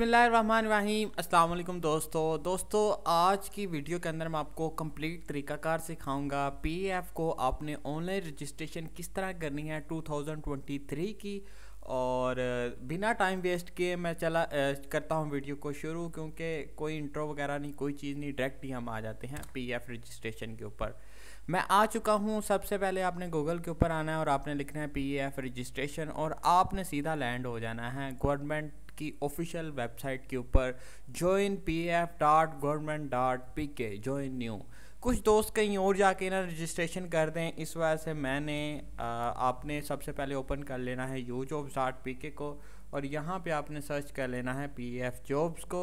बिसमीम अल्लाम दोस्तों दोस्तों आज की वीडियो के अंदर मैं आपको कंप्लीट तरीकाकार सिखाऊंगा पीएफ को आपने ऑनलाइन रजिस्ट्रेशन किस तरह करनी है 2023 की और बिना टाइम वेस्ट किए मैं चला करता हूँ वीडियो को शुरू क्योंकि कोई इंट्रो वगैरह नहीं कोई चीज़ नहीं डायरेक्ट ही हम आ जाते हैं एफ रजिस्ट्रेशन के ऊपर मैं आ चुका हूँ सबसे पहले आपने गूगल के ऊपर आना है और आपने लिखना है एफ रजिस्ट्रेशन और आपने सीधा लैंड हो जाना है गवर्नमेंट की ऑफिशियल वेबसाइट के ऊपर join P F dot government dot P K join new कुछ दोस्त कहीं और जाके ना रजिस्ट्रेशन कर दें इस वजह से मैंने आ, आपने सबसे पहले ओपन कर लेना है यू जॉब्स डॉट पी के को और यहाँ पे आपने सर्च कर लेना है पी एफ जॉब्स को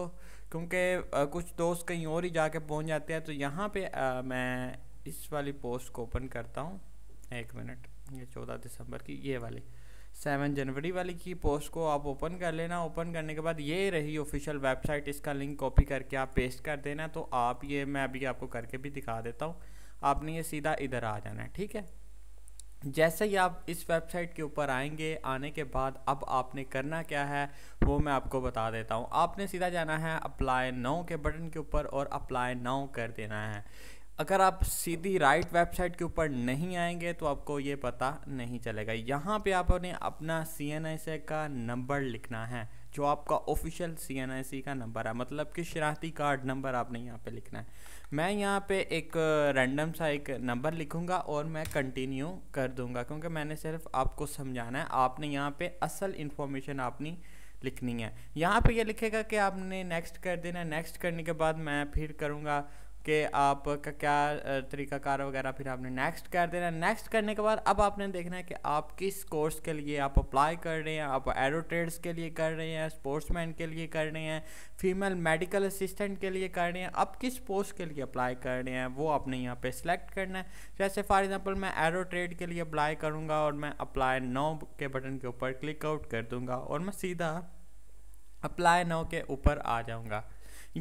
क्योंकि कुछ दोस्त कहीं और ही जाके पहुँच जाते हैं तो यहाँ पे आ, मैं इस वाली पोस्ट को ओपन करता हूँ एक मिनट ये चौदह दिसंबर की ये वाली सेवन जनवरी वाली की पोस्ट को आप ओपन कर लेना ओपन करने के बाद ये रही ऑफिशियल वेबसाइट इसका लिंक कॉपी करके आप पेस्ट कर देना तो आप ये मैं अभी आपको करके भी दिखा देता हूँ आपने ये सीधा इधर आ जाना है ठीक है जैसे ही आप इस वेबसाइट के ऊपर आएंगे आने के बाद अब आपने करना क्या है वो मैं आपको बता देता हूँ आपने सीधा जाना है अप्लाई नाउ के बटन के ऊपर और अप्लाई नाउ कर देना है अगर आप सीधी राइट वेबसाइट के ऊपर नहीं आएंगे तो आपको ये पता नहीं चलेगा यहाँ पे आपने अपना सी एन आई सी का नंबर लिखना है जो आपका ऑफिशियल सी एन आई सी का नंबर है मतलब कि शराती कार्ड नंबर आपने यहाँ पे लिखना है मैं यहाँ पे एक रैंडम सा एक नंबर लिखूँगा और मैं कंटिन्यू कर दूँगा क्योंकि मैंने सिर्फ आपको समझाना है आपने यहाँ पर असल इन्फॉर्मेशन आपनी लिखनी है यहाँ पे ये यह लिखेगा कि आपने नेक्स्ट कर देना नेक्स्ट करने के बाद मैं फिर करूँगा कि आपका क्या तरीकाकार वगैरह फिर आपने नेक्स्ट कर देना नेक्स्ट करने के बाद अब आपने देखना है कि आप किस कोर्स के लिए आप अप्लाई कर रहे हैं आप एरो ट्रेड्स के लिए कर रहे हैं स्पोर्ट्समैन के लिए कर रहे हैं फीमेल मेडिकल असिस्टेंट के लिए कर रहे हैं आप किस पोस्ट के लिए अप्लाई कर रहे हैं वो आपने यहाँ पर सिलेक्ट करना है जैसे फॉर एग्ज़ाम्पल मैं एरो ट्रेड के लिए अप्लाई करूँगा और मैं अप्लाई नो के बटन के ऊपर क्लिक आउट कर दूँगा और मैं सीधा अप्लाई नो के ऊपर आ जाऊँगा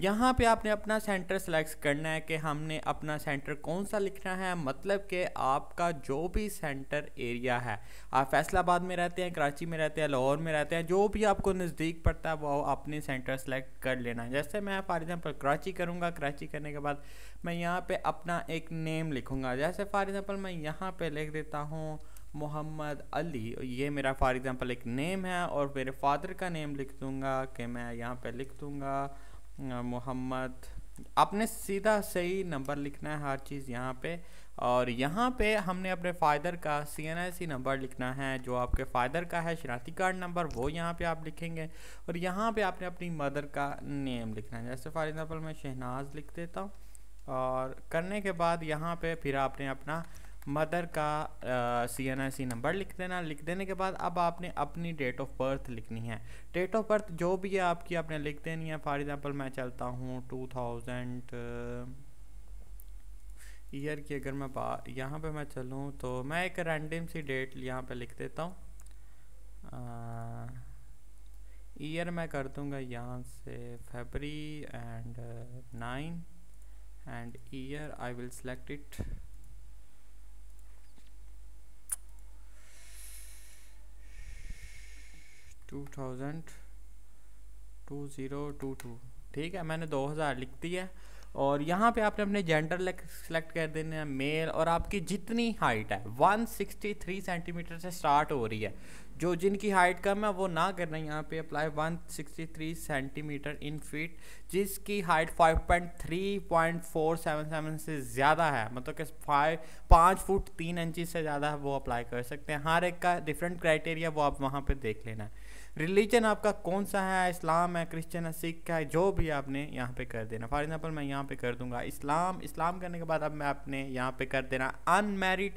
यहाँ पे आपने अपना सेंटर सेलेक्ट करना है कि हमने अपना सेंटर कौन सा लिखना है मतलब कि आपका जो भी सेंटर एरिया है आप फैसलाबाद में रहते हैं कराची में रहते हैं लाहौर में रहते हैं जो भी आपको नज़दीक पड़ता है वो अपने सेंटर सेलेक्ट कर लेना है जैसे मैं फॉर एग्ज़ाम्पल कराची करूँगा कराची करने के बाद मैं यहाँ पर अपना एक नेम लिखूँगा जैसे फॉर एग्ज़ाम्पल मैं यहाँ पर लिख देता हूँ मोहम्मद अली ये मेरा फॉर एग्ज़ाम्पल एक नेम है और मेरे फादर का नेम लिख दूँगा कि मैं यहाँ पर लिख दूँगा मोहम्मद आपने सीधा सही नंबर लिखना है हर चीज़ यहाँ पे और यहाँ पे हमने अपने फ़ादर का सी एन आई सी नंबर लिखना है जो आपके फादर का है शरारती कार्ड नंबर वो यहाँ पे आप लिखेंगे और यहाँ पे आपने अपनी मदर का नेम लिखना है जैसे फॉर एग्ज़ाम्पल मैं शहनाज लिख देता हूँ और करने के बाद यहाँ पे फिर आपने अपना मदर का सी एन आई सी नंबर लिख देना लिख देने के बाद अब आपने अपनी डेट ऑफ बर्थ लिखनी है डेट ऑफ बर्थ जो भी है आपकी आपने लिख देनी है फॉर एग्ज़ाम्पल मैं चलता हूँ टू थाउजेंड ईयर की अगर मैं बा यहाँ पर मैं चलूँ तो मैं एक रैंडम सी डेट यहाँ पर लिख देता हूँ ईयर मैं कर दूँगा यहाँ से February and nine and year I will select it two thousand two zero two two ठीक है मैंने दो हज़ार लिख दी है और यहाँ पे आपने अपने जेंडर सेलेक्ट कर देने हैं मेल और आपकी जितनी हाइट है 163 सेंटीमीटर से स्टार्ट हो रही है जो जिनकी हाइट कम है वो ना करना रहे यहाँ पे अप्लाई 163 सेंटीमीटर इन फीट जिसकी हाइट 5.3.477 से ज़्यादा है मतलब कि फाइव पाँच फुट तीन इंची से ज़्यादा है वो अप्लाई कर सकते हैं हर एक का डिफरेंट क्राइटेरिया वो आप वहाँ पर देख लेना है रिलीजन आपका कौन सा है इस्लाम है क्रिश्चियन है सिख है जो भी आपने यहाँ पे कर देना फॉर एग्जांपल मैं यहाँ पे कर दूंगा इस्लाम इस्लाम करने के बाद अब मैं आपने यहाँ पे कर देना अनमेरिड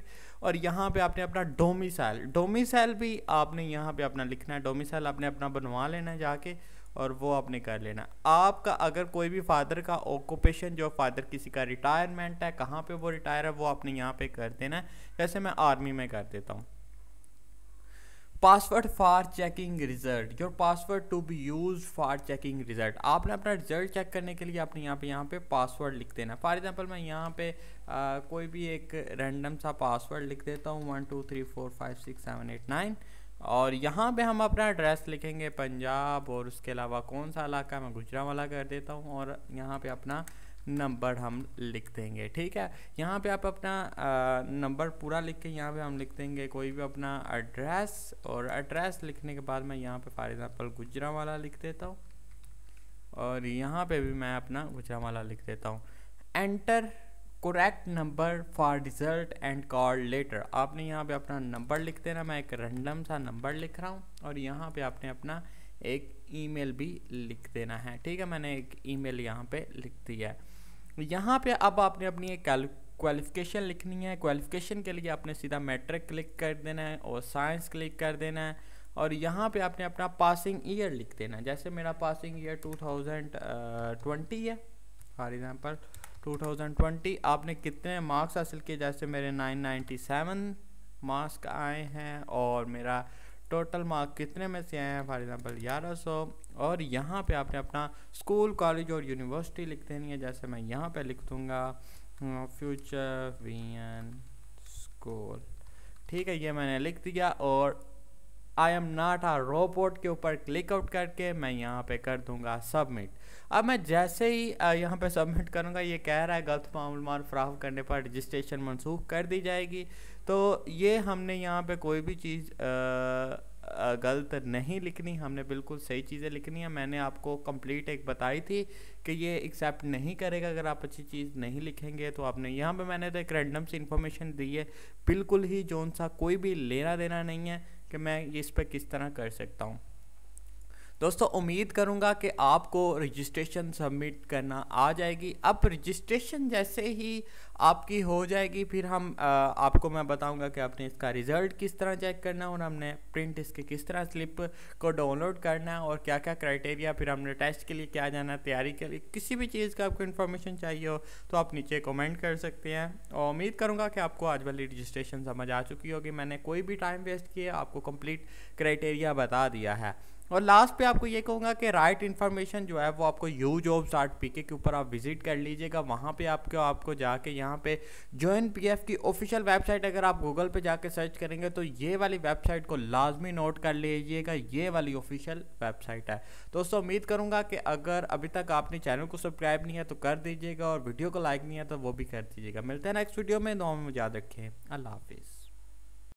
और यहाँ पे आपने अपना डोमिसाइल डोमिसाइल भी आपने यहाँ पे अपना लिखना है डोमिसाइल आपने अपना बनवा लेना है जाके और वो आपने कर लेना आपका अगर कोई भी फादर का ऑक्यूपेशन जो फादर किसी का रिटायरमेंट है कहाँ पे वो रिटायर है वो आपने यहाँ पे कर देना है जैसे मैं आर्मी में कर देता हूँ password for checking result your password to be use for checking result आपने अपना रिजल्ट चेक करने के लिए आपने यहाँ पे यहाँ पे पासवर्ड लिख देना फॉर एग्जांपल मैं यहाँ पे आ, कोई भी एक रैंडम सा पासवर्ड लिख देता हूँ one two three four five six seven eight nine और यहाँ पे हम अपना एड्रेस लिखेंगे पंजाब और उसके अलावा कौन सा इलाका मैं गुजरा वाला कर देता हूँ और यहाँ पे अपना नंबर हम लिख देंगे ठीक है यहाँ पे आप अपना नंबर पूरा लिख के यहाँ पे हम लिख देंगे कोई भी अपना एड्रेस और एड्रेस लिखने के बाद मैं यहाँ पे फॉर एग्ज़ाम्पल गुजरा वाला लिख देता हूँ और यहाँ पे भी मैं अपना गुजरा वाला लिख देता हूँ enter correct number for result and call letter आपने यहाँ पर अपना नंबर लिख देना मैं एक रेंडम सा नंबर लिख रहा हूँ और यहाँ पर आपने अपना एक ईमेल भी लिख देना है ठीक है मैंने एक ईमेल यहाँ पर लिख दिया है यहाँ पे अब आपने अपनी एक क्वालिफिकेशन लिखनी है क्वालिफिकेशन के लिए आपने सीधा मैट्रिक क्लिक कर देना है और साइंस क्लिक कर देना है और यहाँ पे आपने अपना पासिंग ईयर लिख देना है जैसे मेरा पासिंग ईयर 2020 है फॉर एग्ज़ाम्पल 2020 आपने कितने मार्क्स हासिल किए जैसे मेरे 997 मार्क्स आए हैं और मेरा टोटल मार्क कितने में से आए हैं फॉर एग्ज़ाम्पल ग्यारह सौ और यहाँ पे आपने अपना स्कूल कॉलेज और यूनिवर्सिटी लिख देनी है जैसे मैं यहाँ पे लिख दूँगा फ्यूचर वी एन स्कूल ठीक है ये मैंने लिख दिया और I am not a robot के ऊपर क्लिक आउट करके मैं यहाँ पे कर दूंगा सबमिट अब मैं जैसे ही यहाँ पे सबमिट करूँगा ये कह रहा है गलत मामलम फ्राहम करने पर रजिस्ट्रेशन मनसूख कर दी जाएगी तो ये हमने यहाँ पे कोई भी चीज़ गलत नहीं लिखनी हमने बिल्कुल सही चीज़ें लिखनी है मैंने आपको कंप्लीट एक बताई थी कि ये एक्सेप्ट नहीं करेगा अगर आप अच्छी चीज़ नहीं लिखेंगे तो आपने यहाँ पे मैंने तो एक रैंडम सी इन्फॉर्मेशन दी है बिल्कुल ही जोन सा कोई भी लेना देना नहीं है कि मैं इस पर किस तरह कर सकता हूँ दोस्तों उम्मीद करूँगा कि आपको रजिस्ट्रेशन सबमिट करना आ जाएगी अब रजिस्ट्रेशन जैसे ही आपकी हो जाएगी फिर हम आ, आपको मैं बताऊँगा कि आपने इसका रिज़ल्ट किस तरह चेक करना है और हमने प्रिंट इसके किस तरह स्लिप को डाउनलोड करना है और क्या क्या क्राइटेरिया फिर हमने टेस्ट के लिए क्या जाना है तैयारी के लिए किसी भी चीज़ का आपको इन्फॉर्मेशन चाहिए हो तो आप नीचे कमेंट कर सकते हैं और उम्मीद करूँगा कि आपको आज वाली रजिस्ट्रेशन समझ आ चुकी होगी मैंने कोई भी टाइम वेस्ट किया आपको कम्प्लीट क्राइटेरिया बता दिया है और लास्ट पे आपको ये कहूँगा कि राइट इन्फॉर्मेशन जो है वो आपको यू जॉब्स आर्ट पी के ऊपर आप विजिट कर लीजिएगा वहाँ पे आपको आपको जाके यहाँ पे जॉइन पी एफ की ऑफिशियल वेबसाइट अगर आप गूगल पे जाके सर्च करेंगे तो ये वाली वेबसाइट को लाजमी नोट कर लीजिएगा ये वाली ऑफिशियल वेबसाइट है दोस्तों उम्मीद करूँगा कि अगर अभी तक आपने चैनल को सब्सक्राइब नहीं है तो कर दीजिएगा और वीडियो को लाइक नहीं है तो वो भी कर दीजिएगा मिलते हैं नेक्स्ट वीडियो में दो में याद रखें अल्लाह हाफिज़